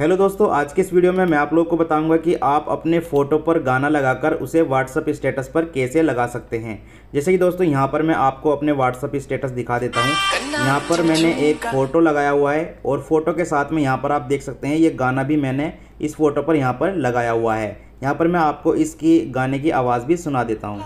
hello दोस्तों आज के इस वीडियो में मैं आप लोग को बताऊंगा कि आप अपने फ़ोटो पर गाना लगाकर उसे व्हाट्सअप स्टेटस पर कैसे लगा सकते हैं जैसे कि दोस्तों यहाँ पर मैं आपको अपने व्हाट्सअप स्टेटस दिखा देता हूँ यहाँ पर मैंने एक फ़ोटो लगाया हुआ है और फ़ोटो के साथ में यहाँ पर आप देख सकते हैं ये गाना भी मैंने इस फ़ोटो पर यहाँ पर लगाया हुआ है यहाँ पर मैं आपको इसकी गाने की आवाज़ भी सुना देता हूँ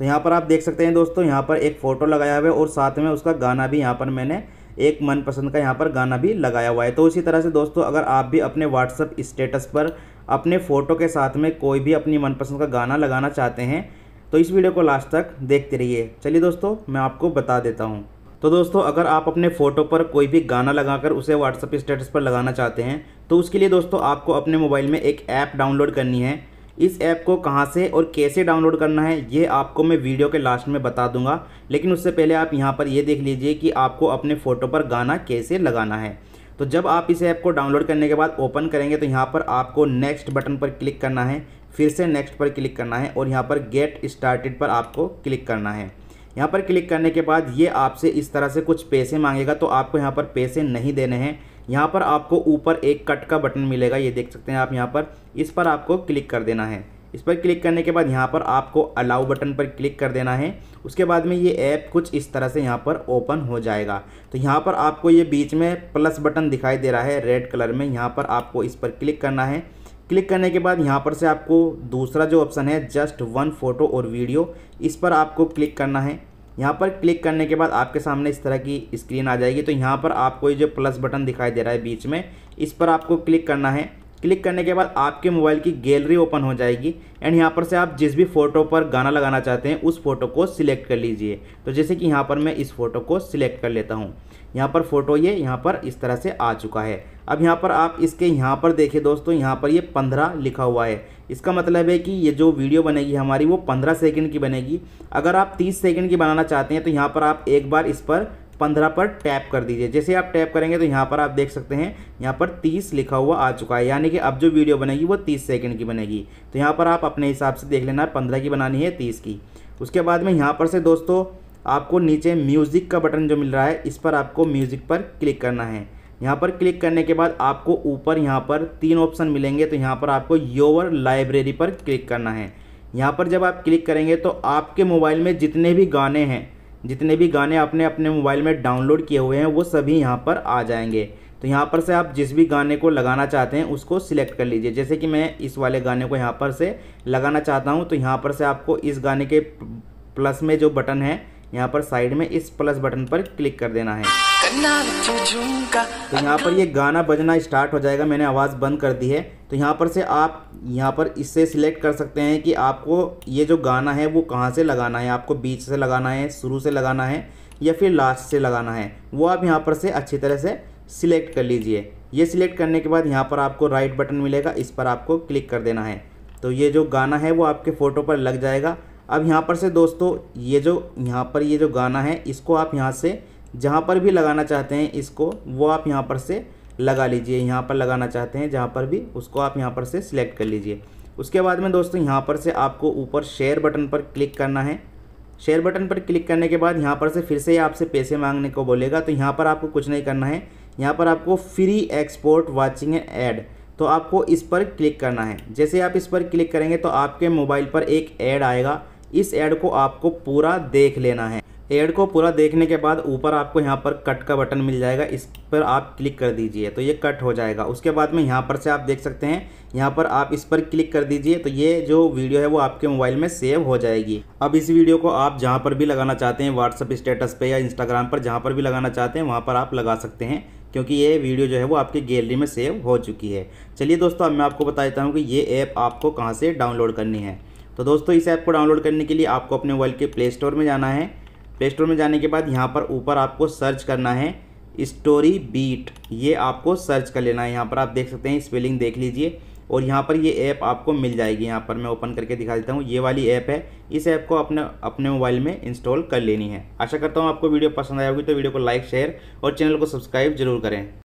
तो यहाँ पर आप देख सकते हैं दोस्तों यहाँ पर एक फ़ोटो लगाया हुआ है और साथ में उसका गाना भी यहाँ पर मैंने एक मनपसंद का यहाँ पर गाना भी लगाया हुआ है तो इसी तरह से दोस्तों अगर आप भी अपने व्हाट्सअप स्टेटस पर अपने फ़ोटो के साथ में कोई भी अपनी मनपसंद का गाना लगाना चाहते हैं तो इस वीडियो को लास्ट तक देखते रहिए चलिए दोस्तों मैं आपको बता देता हूँ तो दोस्तों अगर आप अपने फ़ोटो पर कोई भी गाना लगाकर उसे व्हाट्सअप स्टेटस पर लगाना चाहते हैं तो उसके लिए दोस्तों आपको अपने मोबाइल में एक ऐप डाउनलोड करनी है इस ऐप को कहाँ से और कैसे डाउनलोड करना है ये आपको मैं वीडियो के लास्ट में बता दूंगा लेकिन उससे पहले आप यहाँ पर ये देख लीजिए कि आपको अपने फ़ोटो पर गाना कैसे लगाना है तो जब आप इस ऐप को डाउनलोड करने के बाद ओपन करेंगे तो यहाँ पर आपको नेक्स्ट बटन पर क्लिक करना है फिर से नेक्स्ट पर क्लिक करना है और यहाँ पर गेट स्टार्टेड पर आपको क्लिक करना है यहाँ पर क्लिक करने के बाद ये आपसे इस तरह से कुछ पैसे मांगेगा तो आपको यहाँ पर पैसे नहीं देने हैं यहाँ पर आपको ऊपर एक कट का बटन मिलेगा ये देख सकते हैं आप यहाँ पर इस पर आपको क्लिक कर देना है इस पर क्लिक करने के बाद यहाँ पर आपको अलाउ बटन पर क्लिक कर देना है उसके बाद में ये ऐप कुछ इस तरह से यहाँ पर ओपन हो जाएगा तो यहाँ पर आपको ये बीच में प्लस बटन दिखाई दे रहा है रेड कलर में यहाँ पर आपको इस पर क्लिक करना है क्लिक करने के बाद यहाँ पर से आपको दूसरा जो ऑप्शन है जस्ट वन फ़ोटो और वीडियो इस पर आपको क्लिक करना है यहाँ पर क्लिक करने के बाद आपके सामने इस तरह की स्क्रीन आ जाएगी तो यहाँ पर आपको ये जो प्लस बटन दिखाई दे रहा है बीच में इस पर आपको क्लिक करना है क्लिक करने के बाद आपके मोबाइल की गैलरी ओपन हो जाएगी एंड यहाँ पर से आप जिस भी फ़ोटो पर गाना लगाना चाहते हैं उस फ़ोटो को सिलेक्ट कर लीजिए तो जैसे कि यहाँ पर मैं इस फ़ोटो को सिलेक्ट कर लेता हूँ यहाँ पर फ़ोटो ये यहाँ पर इस तरह से आ चुका है अब यहाँ पर आप इसके यहाँ पर देखिए दोस्तों यहाँ पर ये पंद्रह लिखा हुआ है इसका मतलब है कि ये जो वीडियो बनेगी हमारी वो पंद्रह सेकेंड की बनेगी अगर आप तीस सेकेंड की बनाना चाहते हैं तो यहाँ पर आप एक बार इस पर पंद्रह पर टैप कर दीजिए जैसे आप टैप करेंगे तो यहाँ पर आप देख सकते हैं यहाँ पर तीस लिखा हुआ आ चुका है यानी कि अब जो वीडियो बनेगी वो तीस सेकेंड की बनेगी तो यहाँ पर आप अपने हिसाब से देख लेना पंद्रह की बनानी है तीस की उसके बाद में यहाँ पर से दोस्तों आपको नीचे म्यूज़िक का बटन जो मिल रहा है इस पर आपको म्यूज़िक पर क्लिक करना है यहाँ पर क्लिक करने के बाद आपको ऊपर यहाँ पर तीन ऑप्शन मिलेंगे तो यहाँ पर आपको योवर लाइब्रेरी पर क्लिक करना है यहाँ पर जब आप क्लिक करेंगे तो आपके मोबाइल में जितने भी गाने हैं जितने भी गाने आपने अपने मोबाइल में डाउनलोड किए हुए हैं वो सभी यहाँ पर आ जाएंगे तो यहाँ पर से आप जिस भी गाने को लगाना चाहते हैं उसको सिलेक्ट कर लीजिए जैसे कि मैं इस वाले गाने को यहाँ पर से लगाना चाहता हूँ तो यहाँ पर से आपको इस गाने के प्लस में जो बटन है यहाँ पर साइड में इस प्लस बटन पर क्लिक कर देना है तो यहाँ पर ये गाना बजना स्टार्ट हो जाएगा मैंने आवाज़ बंद कर दी है तो यहाँ पर से आप यहाँ पर इससे सिलेक्ट कर सकते हैं कि आपको ये जो गाना है वो कहाँ से लगाना है आपको बीच से लगाना है शुरू से लगाना है या फिर लास्ट से लगाना है वो आप यहाँ पर से अच्छी तरह से सिलेक्ट कर लीजिए ये सिलेक्ट करने के बाद यहाँ पर आपको राइट बटन मिलेगा इस पर आपको क्लिक कर देना है तो ये जो गाना है वो आपके फ़ोटो पर लग जाएगा अब यहाँ पर से दोस्तों ये जो यहाँ पर ये जो गाना है इसको आप यहाँ से जहाँ पर भी लगाना चाहते हैं इसको वो आप यहाँ पर से लगा लीजिए यहाँ पर लगाना चाहते हैं जहाँ पर भी उसको आप यहाँ पर से सिलेक्ट कर लीजिए उसके बाद में दोस्तों यहाँ पर से आपको ऊपर शेयर बटन पर क्लिक करना है शेयर बटन पर क्लिक करने के बाद यहाँ पर से फिर से आपसे पैसे मांगने को बोलेगा तो यहाँ पर आपको कुछ नहीं करना है यहाँ पर आपको free export watching and ad तो आपको इस पर क्लिक करना है जैसे आप इस पर क्लिक करेंगे तो आपके मोबाइल पर एक ऐड आएगा इस ऐड को आपको पूरा देख लेना है एड को पूरा देखने के बाद ऊपर आपको यहाँ पर कट का बटन मिल जाएगा इस पर आप क्लिक कर दीजिए तो ये कट हो जाएगा उसके बाद में यहाँ पर से आप देख सकते हैं यहाँ पर आप इस पर क्लिक कर दीजिए तो ये जो वीडियो है वो आपके मोबाइल में सेव हो जाएगी अब इस वीडियो को आप जहाँ पर भी लगाना चाहते हैं व्हाट्सअप स्टेटस पर या इंस्टाग्राम पर जहाँ पर भी लगाना चाहते हैं वहाँ पर आप लगा सकते हैं क्योंकि ये वीडियो जो है वो आपकी गैलरी में सेव हो चुकी है चलिए दोस्तों अब मैं आपको बता देता हूँ कि ये ऐप आपको कहाँ से डाउनलोड करनी है तो दोस्तों इस ऐप को डाउनलोड करने के लिए आपको अपने मोबाइल के प्ले स्टोर में जाना है प्ले स्टोर में जाने के बाद यहाँ पर ऊपर आपको सर्च करना है स्टोरी बीट ये आपको सर्च कर लेना है यहाँ पर आप देख सकते हैं स्पेलिंग देख लीजिए और यहाँ पर ये ऐप आपको मिल जाएगी यहाँ पर मैं ओपन करके दिखा देता हूँ ये वाली ऐप है इस ऐप को अपने अपने मोबाइल में इंस्टॉल कर लेनी है आशा करता हूँ आपको वीडियो पसंद आया होगी तो वीडियो को लाइक शेयर और चैनल को सब्सक्राइब जरूर करें